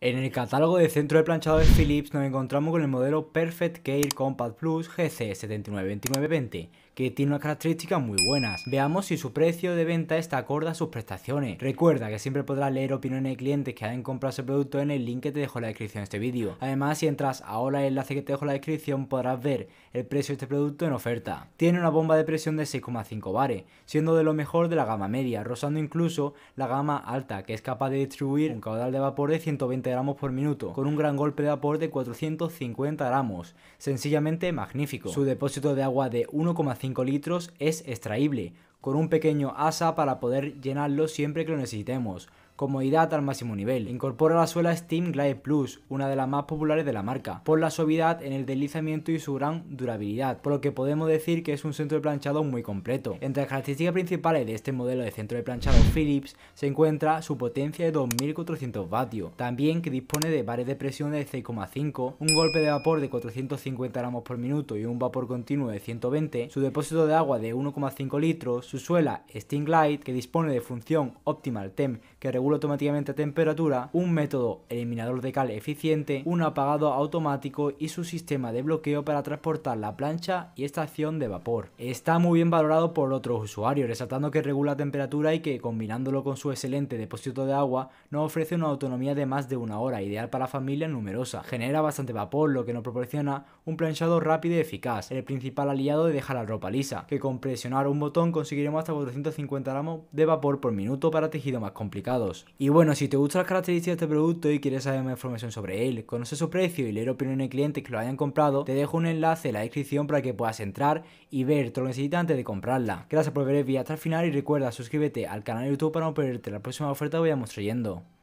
En el catálogo de centro de planchado de Philips nos encontramos con el modelo Perfect Care Compact Plus GC792920, que tiene unas características muy buenas. Veamos si su precio de venta está acorde a sus prestaciones. Recuerda que siempre podrás leer opiniones de clientes que hayan comprado ese producto en el link que te dejo en la descripción de este vídeo. Además, si entras ahora en el enlace que te dejo en la descripción, podrás ver el precio de este producto en oferta. Tiene una bomba de presión de 6,5 bares, siendo de lo mejor de la gama media, rozando incluso la gama alta, que es capaz de distribuir un caudal de vapor de 120 gramos por minuto, con un gran golpe de vapor de 450 gramos. Sencillamente magnífico. Su depósito de agua de 1,5 litros es extraíble, con un pequeño asa para poder llenarlo siempre que lo necesitemos comodidad al máximo nivel. Incorpora la suela Steam Glide Plus, una de las más populares de la marca, por la suavidad en el deslizamiento y su gran durabilidad, por lo que podemos decir que es un centro de planchado muy completo. Entre las características principales de este modelo de centro de planchado Philips se encuentra su potencia de 2400 vatios, también que dispone de bares de presión de 6,5, un golpe de vapor de 450 gramos por minuto y un vapor continuo de 120, su depósito de agua de 1,5 litros, su suela Steam Glide que dispone de función Optimal Temp que regula automáticamente automáticamente temperatura, un método eliminador de cal eficiente, un apagado automático y su sistema de bloqueo para transportar la plancha y estación de vapor. Está muy bien valorado por otros usuarios, resaltando que regula temperatura y que combinándolo con su excelente depósito de agua nos ofrece una autonomía de más de una hora, ideal para familias numerosas. Genera bastante vapor, lo que nos proporciona un planchado rápido y eficaz, el principal aliado de dejar la ropa lisa, que con presionar un botón conseguiremos hasta 450 gramos de vapor por minuto para tejidos más complicados. Y bueno, si te gustan las características de este producto y quieres saber más información sobre él, conocer su precio y leer opiniones de clientes que lo hayan comprado, te dejo un enlace en la descripción para que puedas entrar y ver todo lo que necesitas antes de comprarla. Gracias por ver el vídeo hasta el final y recuerda suscríbete al canal de YouTube para no perderte la próxima oferta que vayamos trayendo.